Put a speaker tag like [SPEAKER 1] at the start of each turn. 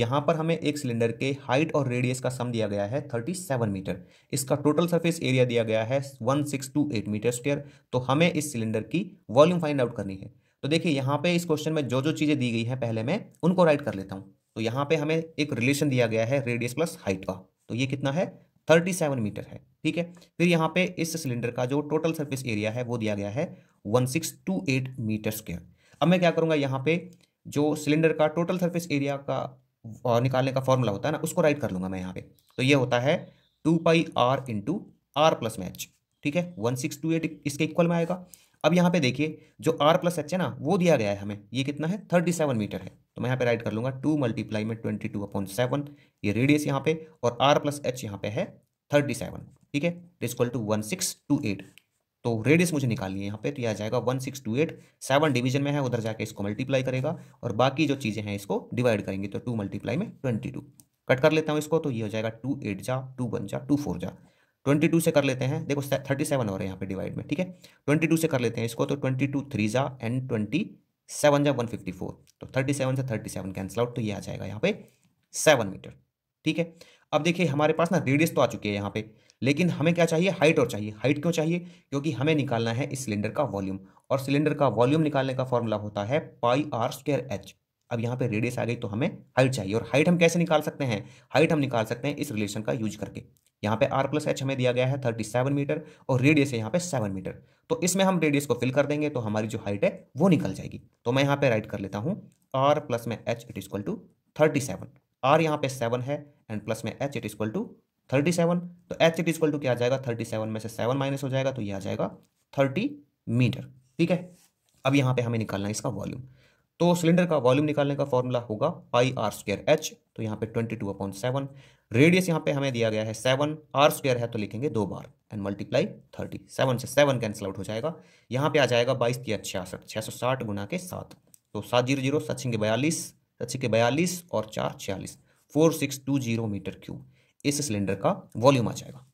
[SPEAKER 1] यहाँ पर हमें एक सिलेंडर के हाइट और रेडियस का सम दिया गया है 37 मीटर इसका टोटल सरफेस एरिया दिया गया है 1628 मीटर स्क्वायर तो हमें इस सिलेंडर की वॉल्यूम फाइंड आउट करनी है तो देखिए यहाँ पे इस क्वेश्चन में जो जो चीज़ें दी गई हैं पहले मैं उनको राइट कर लेता हूँ तो यहाँ पर हमें एक रिलेशन दिया गया है रेडियस प्लस हाइट का तो ये कितना है सेवन मीटर है ठीक है फिर यहाँ पर इस सिलेंडर का जो टोटल सर्फेस एरिया है वो दिया गया है एट मीटर स्क्वायर अब मैं क्या करूँगा यहाँ पे जो सिलेंडर का टोटल सरफेस एरिया का निकालने का फॉर्मूला होता है ना उसको राइट कर लूंगा मैं यहाँ पे तो ये होता है two pi R into R plus मैच ठीक है वन सिक्स टू एट इसके इक्वल में आएगा अब यहाँ पे देखिए जो आर प्लस एच है ना वो दिया गया है हमें ये कितना है थर्टी सेवन मीटर है तो मैं यहाँ पे राइट कर लूंगा टू मल्टीप्लाई में ट्वेंटी टू अपॉइंट सेवन ये रेडियस यहाँ पे और आर प्लस एच यहाँ पे है थर्टी सेवन ठीक है is equal to one six two eight तो रेडियस मुझे निकालनी है यहाँ पे तो यह आ जाएगा one six two eight seven division में है उधर जाके इसको मल्टीप्लाई करेगा और बाकी जो चीज़ें हैं इसको डिवाइड करेंगे तो टू मल्टीप्लाई में ट्वेंटी टू कट कर लेता हूँ इसको तो ये हो जाएगा टू एट जा टू वन जा टू फोर जा ट्वेंटी टू से कर लेते हैं देखो थर्टी सेवन हो रहे हैं यहाँ पे डिवाइड में ठीक है ट्वेंटी टू से कर लेते हैं इसको तो ट्वेंटी टू थ्री जा एंड ट्वेंटी सेवन जा वन फिफ्टी फोर तो थर्टी सेवन से थर्टी सेवन कैंसिल आउट तो ये आ जाएगा यहाँ पे सेवन मीटर ठीक है अब देखिए हमारे पास ना रेडियस तो आ चुकी है यहाँ पे लेकिन हमें क्या चाहिए हाइट और चाहिए हाइट क्यों चाहिए क्योंकि हमें निकालना है इस सिलेंडर का वॉल्यूम और सिलेंडर का वॉल्यूम निकालने का फॉर्मूला होता है पाई आर स्क्र एच अब यहाँ पे रेडियस आ गई तो हमें हाइट चाहिए और हाइट हम कैसे निकाल सकते हैं हाइट हम निकाल सकते हैं इस रिलेशन का यूज करके यहाँ पे आर प्लस एच हमें दिया गया है थर्टी सेवन मीटर और रेडियस है यहाँ पे सेवन मीटर तो इसमें हम रेडियस को फिल कर देंगे तो हमारी जो हाइट है वो निकल जाएगी तो मैं यहाँ पे राइट कर लेता हूँ आर प्लस में H it equal to thirty seven R यहाँ पे सेवन है एंड प्लस में H it equal to thirty seven तो एच इट इक्वल टू क्या आ जाएगा थर्टी सेवन में से सेवन माइनस हो जाएगा तो ये आ जाएगा थर्टी मीटर ठीक है अब यहाँ पे हमें निकालना है इसका वॉल्यूम तो सिलेंडर का वॉल्यूम निकालने का फॉर्मूला होगा पाई आर स्क्र एच तो यहाँ पे twenty two upon seven radius यहाँ पे हमें दिया गया है सेवन आर स्क्र है तो लिखेंगे दो बार एंड मल्टीप्लाई थर्टी सेवन से सेवन कैंसिल आउट हो जाएगा यहाँ पे आ जाएगा बाईस तीन छियासठ छः सौ साठ गुना के सात तो सात जीरो जीरो सचिन के बयालीस सचिन के बयालीस और चार छियालीस four six two zero metre cube इस सिलेंडर का वॉल्यूम आ जाएगा